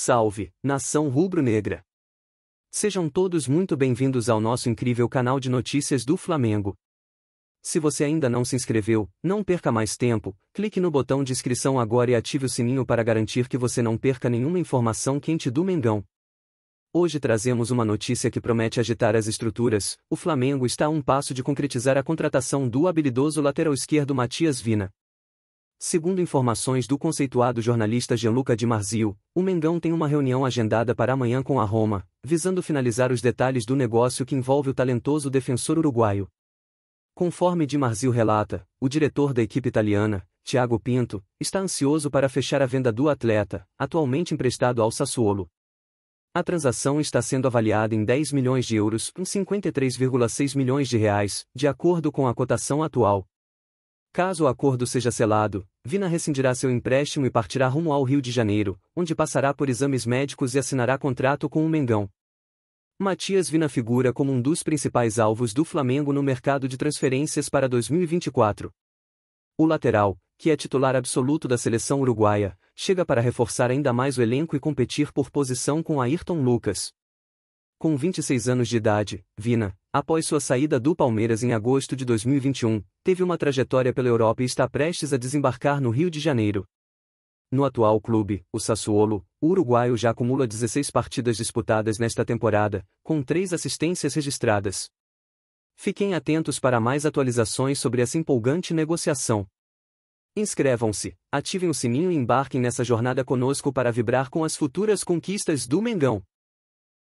Salve, nação rubro-negra! Sejam todos muito bem-vindos ao nosso incrível canal de notícias do Flamengo. Se você ainda não se inscreveu, não perca mais tempo, clique no botão de inscrição agora e ative o sininho para garantir que você não perca nenhuma informação quente do Mengão. Hoje trazemos uma notícia que promete agitar as estruturas: o Flamengo está a um passo de concretizar a contratação do habilidoso lateral esquerdo Matias Vina. Segundo informações do conceituado jornalista Gianluca Di Marzio, o Mengão tem uma reunião agendada para amanhã com a Roma, visando finalizar os detalhes do negócio que envolve o talentoso defensor uruguaio. Conforme Di Marzio relata, o diretor da equipe italiana, Thiago Pinto, está ansioso para fechar a venda do atleta, atualmente emprestado ao Sassuolo. A transação está sendo avaliada em 10 milhões de euros, 53,6 milhões de reais, de acordo com a cotação atual. Caso o acordo seja selado, Vina rescindirá seu empréstimo e partirá rumo ao Rio de Janeiro, onde passará por exames médicos e assinará contrato com o Mengão. Matias Vina figura como um dos principais alvos do Flamengo no mercado de transferências para 2024. O lateral, que é titular absoluto da seleção uruguaia, chega para reforçar ainda mais o elenco e competir por posição com Ayrton Lucas. Com 26 anos de idade, Vina, após sua saída do Palmeiras em agosto de 2021, teve uma trajetória pela Europa e está prestes a desembarcar no Rio de Janeiro. No atual clube, o Sassuolo, o uruguaio já acumula 16 partidas disputadas nesta temporada, com três assistências registradas. Fiquem atentos para mais atualizações sobre essa empolgante negociação. Inscrevam-se, ativem o sininho e embarquem nessa jornada conosco para vibrar com as futuras conquistas do Mengão.